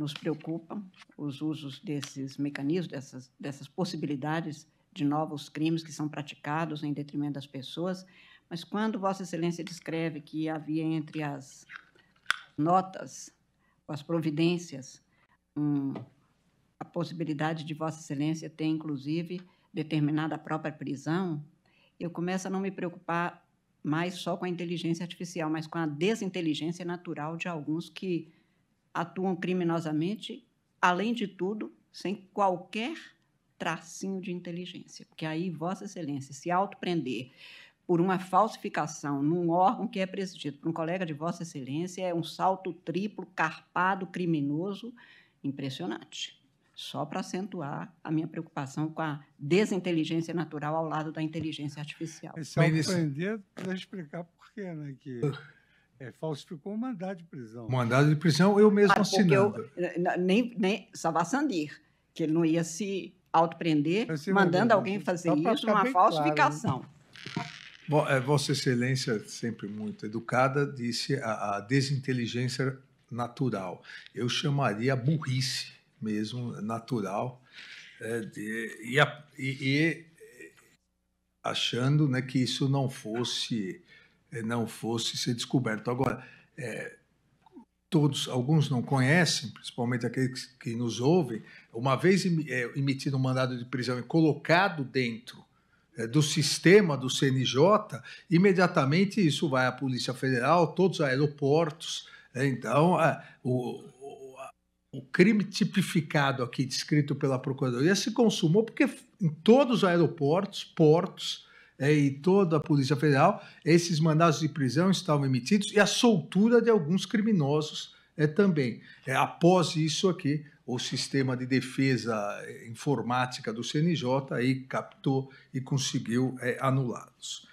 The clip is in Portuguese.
nos preocupam, os usos desses mecanismos, dessas, dessas possibilidades de novos crimes que são praticados em detrimento das pessoas, mas quando Vossa Excelência descreve que havia entre as notas, as providências, um, a possibilidade de Vossa Excelência ter, inclusive, determinada a própria prisão, eu começo a não me preocupar mais só com a inteligência artificial, mas com a desinteligência natural de alguns que atuam criminosamente, além de tudo, sem qualquer tracinho de inteligência. Porque aí, Vossa Excelência, se autoprender por uma falsificação num órgão que é presidido por um colega de Vossa Excelência é um salto triplo, carpado, criminoso, impressionante. Só para acentuar a minha preocupação com a desinteligência natural ao lado da inteligência artificial. se aprender, deixa eu explicar por quê, né? Que é, falsificou um mandado de prisão. mandado de prisão, eu mesmo ah, assinando. Eu, nem, nem Savassandir, que ele não ia se autoprender, mandando alguém fazer isso, uma né? falsificação. Claro, Bom, é, Vossa Excelência, sempre muito educada, disse a, a desinteligência natural. Eu chamaria burrice mesmo, natural, é, de, e, a, e, e, achando né, que isso não fosse eh, não fosse ser descoberto. Agora, é, todos, alguns não conhecem, principalmente aqueles que nos ouvem, uma vez eh, emitido um mandado de prisão e colocado dentro do sistema do CNJ, imediatamente isso vai à Polícia Federal, todos os aeroportos. Né? Então, o, o crime tipificado aqui, descrito pela Procuradoria, se consumou porque em todos os aeroportos, portos, é, e toda a Polícia Federal, esses mandados de prisão estavam emitidos e a soltura de alguns criminosos é, também. É, após isso aqui, o sistema de defesa é, informática do CNJ aí captou e conseguiu é, anulá-los.